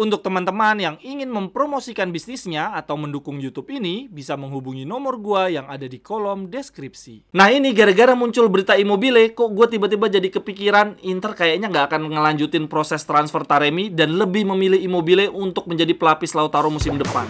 Untuk teman-teman yang ingin mempromosikan bisnisnya atau mendukung YouTube ini, bisa menghubungi nomor gua yang ada di kolom deskripsi. Nah ini gara-gara muncul berita Immobile, kok gue tiba-tiba jadi kepikiran Inter kayaknya nggak akan ngelanjutin proses transfer Taremi dan lebih memilih Immobile untuk menjadi pelapis Lautaro musim depan.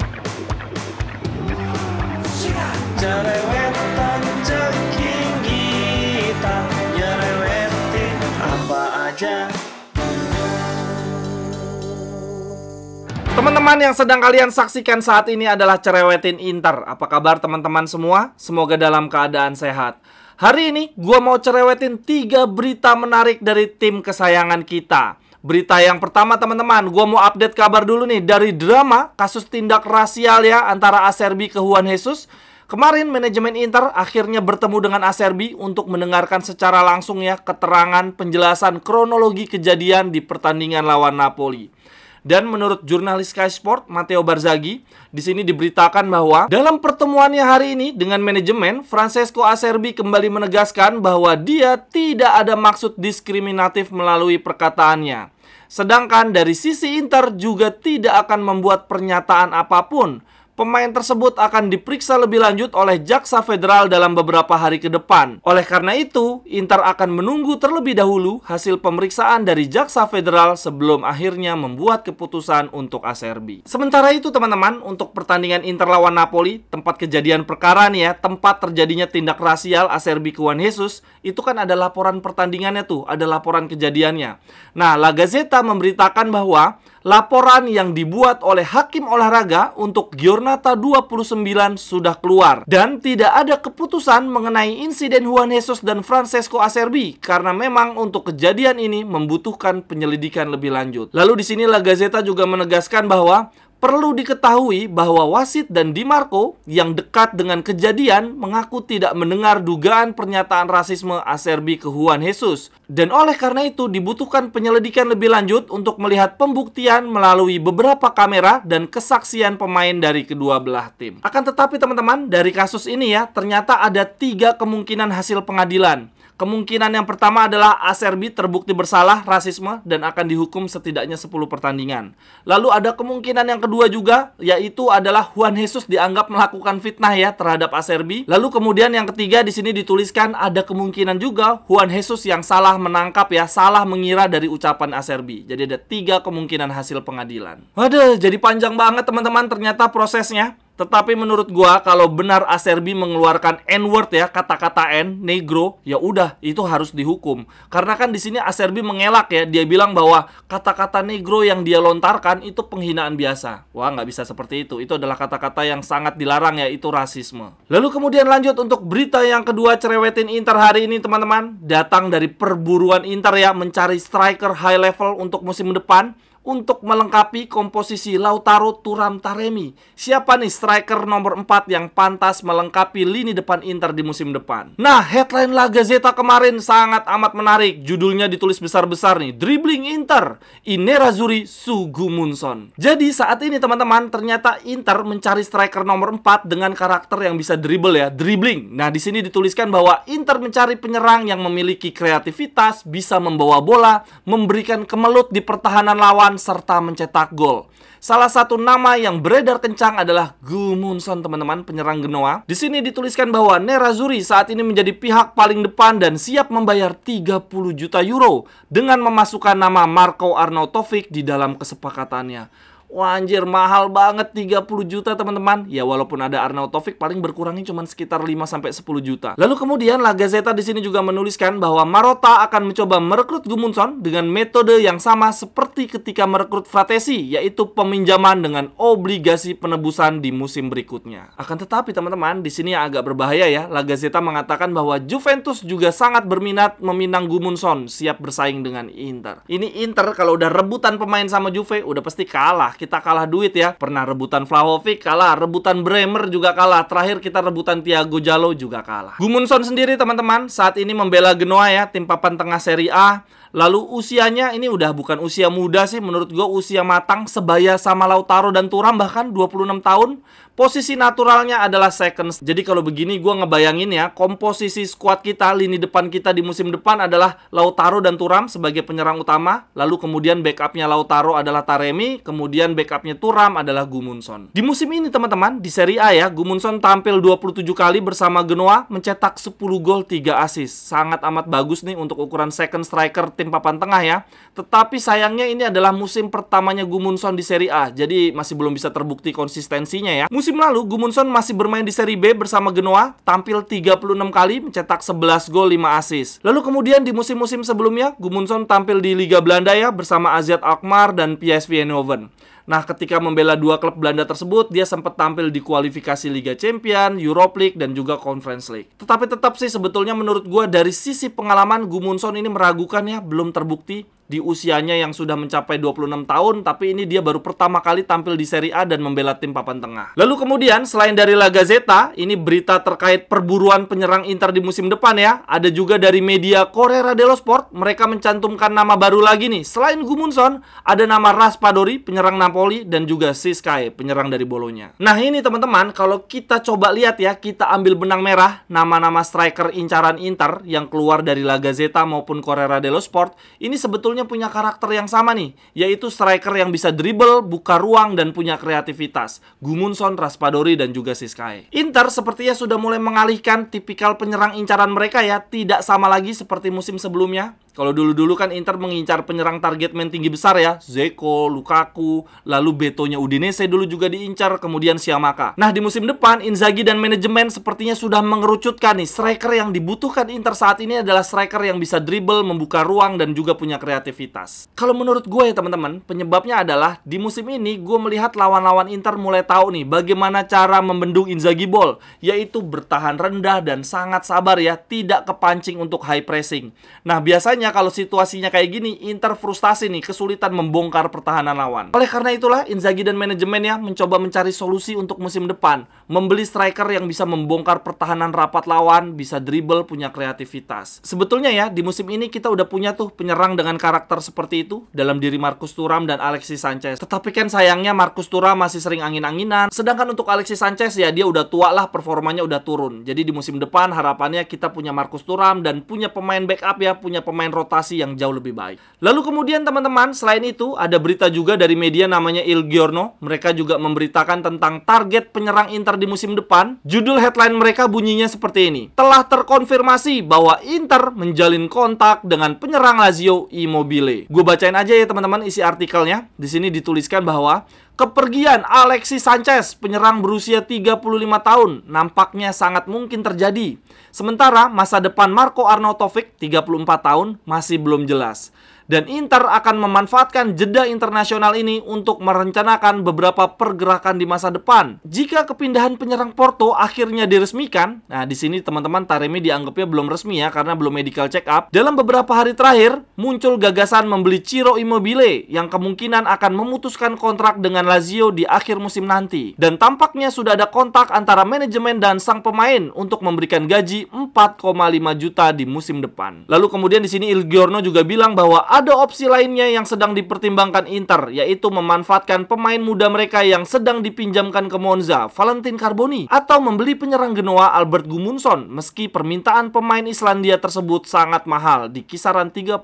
teman yang sedang kalian saksikan saat ini adalah Cerewetin Inter. Apa kabar teman-teman semua? Semoga dalam keadaan sehat. Hari ini gue mau cerewetin tiga berita menarik dari tim kesayangan kita. Berita yang pertama teman-teman, gue mau update kabar dulu nih dari drama kasus tindak rasial ya antara Acerbi ke Juan Jesus. Kemarin manajemen Inter akhirnya bertemu dengan Acerbi untuk mendengarkan secara langsung ya keterangan penjelasan kronologi kejadian di pertandingan lawan Napoli. Dan menurut jurnalis Sky Sport, Matteo Barzaghi, di sini diberitakan bahwa dalam pertemuannya hari ini dengan manajemen, Francesco Acerbi kembali menegaskan bahwa dia tidak ada maksud diskriminatif melalui perkataannya. Sedangkan dari sisi Inter juga tidak akan membuat pernyataan apapun pemain tersebut akan diperiksa lebih lanjut oleh Jaksa Federal dalam beberapa hari ke depan. Oleh karena itu, Inter akan menunggu terlebih dahulu hasil pemeriksaan dari Jaksa Federal sebelum akhirnya membuat keputusan untuk ACRB. Sementara itu teman-teman, untuk pertandingan Inter lawan Napoli, tempat kejadian perkara nih ya, tempat terjadinya tindak rasial ACRB ke Juan Jesus, itu kan ada laporan pertandingannya tuh, ada laporan kejadiannya. Nah, La Gazzetta memberitakan bahwa laporan yang dibuat oleh hakim olahraga untuk Giornata 29 sudah keluar dan tidak ada keputusan mengenai insiden Juan Jesus dan Francesco Acerbi karena memang untuk kejadian ini membutuhkan penyelidikan lebih lanjut. Lalu di sini La juga menegaskan bahwa Perlu diketahui bahwa wasit dan Dimarco yang dekat dengan kejadian mengaku tidak mendengar dugaan pernyataan rasisme Acerbi ke Juan Jesus. Dan oleh karena itu dibutuhkan penyelidikan lebih lanjut untuk melihat pembuktian melalui beberapa kamera dan kesaksian pemain dari kedua belah tim. Akan tetapi teman-teman, dari kasus ini ya, ternyata ada tiga kemungkinan hasil pengadilan. Kemungkinan yang pertama adalah Acerbi terbukti bersalah rasisme dan akan dihukum setidaknya 10 pertandingan. Lalu ada kemungkinan yang kedua juga, yaitu adalah Juan Jesus dianggap melakukan fitnah ya terhadap Acerbi. Lalu kemudian yang ketiga di sini dituliskan ada kemungkinan juga Juan Jesus yang salah menangkap ya, salah mengira dari ucapan Acerbi. Jadi ada tiga kemungkinan hasil pengadilan. Waduh, jadi panjang banget teman-teman ternyata prosesnya. Tetapi menurut gua kalau benar Acerbi mengeluarkan N-word ya, kata-kata N, negro, ya udah itu harus dihukum. Karena kan di sini Acerbi mengelak ya, dia bilang bahwa kata-kata negro yang dia lontarkan itu penghinaan biasa. Wah, nggak bisa seperti itu. Itu adalah kata-kata yang sangat dilarang ya, itu rasisme. Lalu kemudian lanjut untuk berita yang kedua cerewetin Inter hari ini teman-teman. Datang dari perburuan Inter ya, mencari striker high level untuk musim depan untuk melengkapi komposisi Lautaro Turam Taremi. Siapa nih striker nomor 4 yang pantas melengkapi lini depan Inter di musim depan? Nah, headline La Gazzetta kemarin sangat amat menarik. Judulnya ditulis besar-besar nih, Dribbling Inter, Inerazuri Sugumunson. Jadi saat ini teman-teman, ternyata Inter mencari striker nomor 4 dengan karakter yang bisa dribble ya, dribbling. Nah, di sini dituliskan bahwa Inter mencari penyerang yang memiliki kreativitas, bisa membawa bola, memberikan kemelut di pertahanan lawan umpan serta mencetak gol. Salah satu nama yang beredar kencang adalah Gumunson teman-teman penyerang Genoa. Di sini dituliskan bahwa Nerazzurri saat ini menjadi pihak paling depan dan siap membayar 30 juta euro dengan memasukkan nama Marco Arnautovic di dalam kesepakatannya. Wah anjir mahal banget 30 juta teman-teman. Ya walaupun ada Arnautovic paling berkurangnya cuma sekitar 5 sampai 10 juta. Lalu kemudian La Gazzetta di sini juga menuliskan bahwa Marotta akan mencoba merekrut Gumunson dengan metode yang sama seperti ketika merekrut Fratesi yaitu peminjaman dengan obligasi penebusan di musim berikutnya. Akan tetapi teman-teman di sini yang agak berbahaya ya. La Gazzetta mengatakan bahwa Juventus juga sangat berminat meminang Gumunson siap bersaing dengan Inter. Ini Inter kalau udah rebutan pemain sama Juve udah pasti kalah kita kalah duit ya. Pernah rebutan Vlahovic kalah, rebutan Bremer juga kalah. Terakhir kita rebutan Thiago Jalo juga kalah. Gumunson sendiri teman-teman saat ini membela Genoa ya, tim papan tengah Serie A Lalu usianya ini udah bukan usia muda sih menurut gue usia matang sebaya sama Lautaro dan Turam bahkan 26 tahun. Posisi naturalnya adalah seconds. Jadi kalau begini gue ngebayangin ya komposisi squad kita, lini depan kita di musim depan adalah Lautaro dan Turam sebagai penyerang utama. Lalu kemudian backupnya Lautaro adalah Taremi, kemudian backupnya Turam adalah Gumunson. Di musim ini teman-teman, di Serie A ya, Gumunson tampil 27 kali bersama Genoa mencetak 10 gol 3 asis. Sangat amat bagus nih untuk ukuran second striker tim papan tengah ya. Tetapi sayangnya ini adalah musim pertamanya Gumunson di Serie A. Jadi masih belum bisa terbukti konsistensinya ya. Musim lalu Gumunson masih bermain di Serie B bersama Genoa, tampil 36 kali, mencetak 11 gol 5 assist. Lalu kemudian di musim-musim sebelumnya Gumunson tampil di Liga Belanda ya bersama AZ Alkmaar dan PSV Eindhoven. Nah, ketika membela dua klub Belanda tersebut, dia sempat tampil di kualifikasi Liga Champion, Europe League, dan juga Conference League. Tetapi tetap sih sebetulnya menurut gue dari sisi pengalaman Gumunson ini meragukan ya, belum terbukti di usianya yang sudah mencapai 26 tahun tapi ini dia baru pertama kali tampil di Serie A dan membela tim papan tengah. Lalu kemudian selain dari La Gazzetta, ini berita terkait perburuan penyerang Inter di musim depan ya. Ada juga dari media Corriere dello Sport, mereka mencantumkan nama baru lagi nih. Selain Gumunson, ada nama Raspadori, penyerang Napoli dan juga Siskai, penyerang dari Bolonya. Nah, ini teman-teman, kalau kita coba lihat ya, kita ambil benang merah nama-nama striker incaran Inter yang keluar dari La Gazzetta maupun Corriere dello Sport, ini sebetulnya semuanya punya karakter yang sama nih, yaitu striker yang bisa dribble, buka ruang, dan punya kreativitas. Gumunson, Raspadori, dan juga Siskae. Inter sepertinya sudah mulai mengalihkan tipikal penyerang incaran mereka ya, tidak sama lagi seperti musim sebelumnya. Kalau dulu-dulu kan Inter mengincar penyerang target main tinggi besar ya, Zeko, Lukaku, lalu Betonya Udinese dulu juga diincar, kemudian Siamaka. Nah, di musim depan Inzaghi dan manajemen sepertinya sudah mengerucutkan nih striker yang dibutuhkan Inter saat ini adalah striker yang bisa dribble, membuka ruang dan juga punya kreativitas. Kalau menurut gue ya teman-teman, penyebabnya adalah di musim ini gue melihat lawan-lawan Inter mulai tahu nih bagaimana cara membendung Inzaghi ball, yaitu bertahan rendah dan sangat sabar ya, tidak kepancing untuk high pressing. Nah, biasanya kalau situasinya kayak gini, Inter frustasi nih, kesulitan membongkar pertahanan lawan. Oleh karena itulah, Inzaghi dan manajemennya mencoba mencari solusi untuk musim depan. Membeli striker yang bisa membongkar pertahanan rapat lawan, bisa dribble, punya kreativitas. Sebetulnya ya, di musim ini kita udah punya tuh penyerang dengan karakter seperti itu dalam diri Marcus Turam dan Alexis Sanchez. Tetapi kan sayangnya Marcus Turam masih sering angin-anginan. Sedangkan untuk Alexis Sanchez ya dia udah tua lah, performanya udah turun. Jadi di musim depan harapannya kita punya Marcus Turam dan punya pemain backup ya, punya pemain pemain rotasi yang jauh lebih baik. Lalu kemudian teman-teman, selain itu ada berita juga dari media namanya Il Giorno. Mereka juga memberitakan tentang target penyerang Inter di musim depan. Judul headline mereka bunyinya seperti ini. Telah terkonfirmasi bahwa Inter menjalin kontak dengan penyerang Lazio Immobile. Gue bacain aja ya teman-teman isi artikelnya. Di sini dituliskan bahwa Kepergian Alexis Sanchez, penyerang berusia 35 tahun, nampaknya sangat mungkin terjadi. Sementara masa depan Marco Arnautovic, 34 tahun, masih belum jelas dan Inter akan memanfaatkan jeda internasional ini untuk merencanakan beberapa pergerakan di masa depan. Jika kepindahan penyerang Porto akhirnya diresmikan, nah di sini teman-teman Taremi dianggapnya belum resmi ya karena belum medical check up. Dalam beberapa hari terakhir muncul gagasan membeli Ciro Immobile yang kemungkinan akan memutuskan kontrak dengan Lazio di akhir musim nanti. Dan tampaknya sudah ada kontak antara manajemen dan sang pemain untuk memberikan gaji 4,5 juta di musim depan. Lalu kemudian di sini Il Giorno juga bilang bahwa ada opsi lainnya yang sedang dipertimbangkan Inter, yaitu memanfaatkan pemain muda mereka yang sedang dipinjamkan ke Monza, Valentin Carboni, atau membeli penyerang Genoa Albert Gumunson, meski permintaan pemain Islandia tersebut sangat mahal, di kisaran 30-35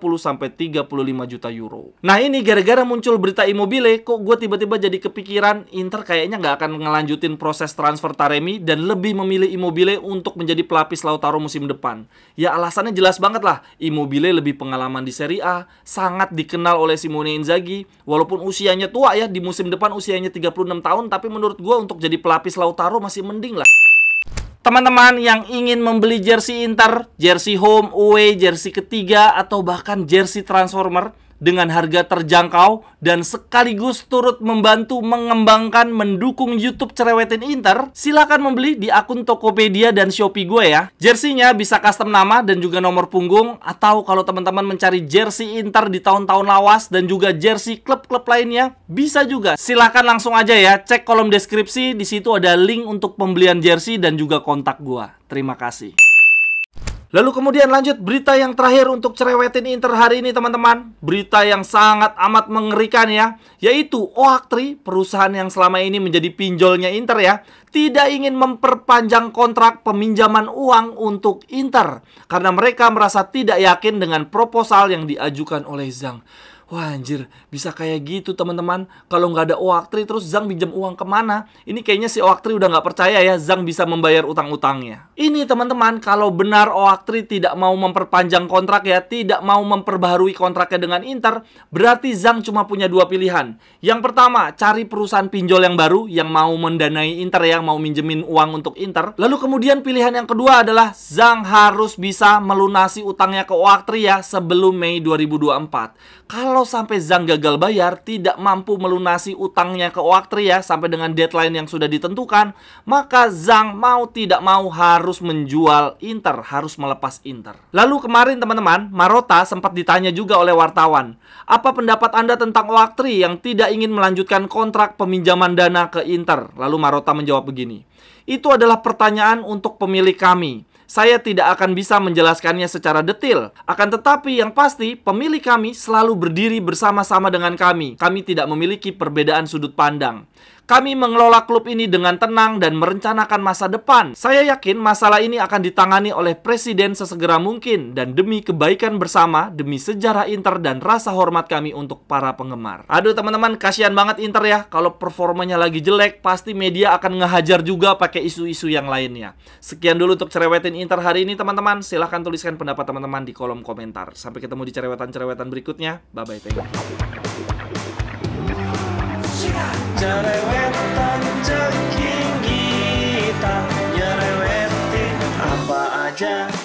juta euro. Nah ini gara-gara muncul berita Immobile, kok gue tiba-tiba jadi kepikiran Inter kayaknya nggak akan ngelanjutin proses transfer Taremi dan lebih memilih Immobile untuk menjadi pelapis Lautaro musim depan. Ya alasannya jelas banget lah, Immobile lebih pengalaman di Serie A, sangat dikenal oleh Simone Inzaghi walaupun usianya tua ya di musim depan usianya 36 tahun tapi menurut gue untuk jadi pelapis Lautaro masih mending lah Teman-teman yang ingin membeli jersey Inter, jersey home, away, jersey ketiga, atau bahkan jersey transformer, dengan harga terjangkau dan sekaligus turut membantu mengembangkan mendukung YouTube cerewetin Inter, silahkan membeli di akun Tokopedia dan Shopee gue ya. Jersinya bisa custom nama dan juga nomor punggung atau kalau teman-teman mencari jersey Inter di tahun-tahun lawas dan juga jersey klub-klub lainnya, bisa juga. Silahkan langsung aja ya, cek kolom deskripsi, di situ ada link untuk pembelian jersey dan juga kontak gue. Terima kasih. Lalu kemudian lanjut berita yang terakhir untuk cerewetin Inter hari ini teman-teman. Berita yang sangat amat mengerikan ya. Yaitu Oaktri, perusahaan yang selama ini menjadi pinjolnya Inter ya. Tidak ingin memperpanjang kontrak peminjaman uang untuk Inter. Karena mereka merasa tidak yakin dengan proposal yang diajukan oleh Zhang. Wah anjir, bisa kayak gitu teman-teman. Kalau nggak ada Oaktri, terus Zhang pinjam uang kemana? Ini kayaknya si Oaktri udah nggak percaya ya, Zhang bisa membayar utang-utangnya. Ini teman-teman, kalau benar Oaktri tidak mau memperpanjang kontrak ya, tidak mau memperbaharui kontraknya dengan Inter, berarti Zhang cuma punya dua pilihan. Yang pertama, cari perusahaan pinjol yang baru, yang mau mendanai Inter, yang mau minjemin uang untuk Inter. Lalu kemudian pilihan yang kedua adalah Zhang harus bisa melunasi utangnya ke Oaktri ya sebelum Mei 2024 kalau sampai Zhang gagal bayar, tidak mampu melunasi utangnya ke Oaktri ya sampai dengan deadline yang sudah ditentukan, maka Zhang mau tidak mau harus menjual Inter, harus melepas Inter. Lalu kemarin teman-teman, Marota sempat ditanya juga oleh wartawan, apa pendapat Anda tentang Oaktri yang tidak ingin melanjutkan kontrak peminjaman dana ke Inter? Lalu Marota menjawab begini, itu adalah pertanyaan untuk pemilik kami saya tidak akan bisa menjelaskannya secara detail. Akan tetapi yang pasti, pemilih kami selalu berdiri bersama-sama dengan kami. Kami tidak memiliki perbedaan sudut pandang. Kami mengelola klub ini dengan tenang dan merencanakan masa depan. Saya yakin masalah ini akan ditangani oleh presiden sesegera mungkin dan demi kebaikan bersama, demi sejarah Inter dan rasa hormat kami untuk para penggemar. Aduh teman-teman, kasihan banget Inter ya. Kalau performanya lagi jelek, pasti media akan ngehajar juga pakai isu-isu yang lainnya. Sekian dulu untuk cerewetin Inter hari ini teman-teman. Silahkan tuliskan pendapat teman-teman di kolom komentar. Sampai ketemu di cerewetan-cerewetan berikutnya. Bye-bye, thank you jerewetan ceking kita nyerewetin apa aja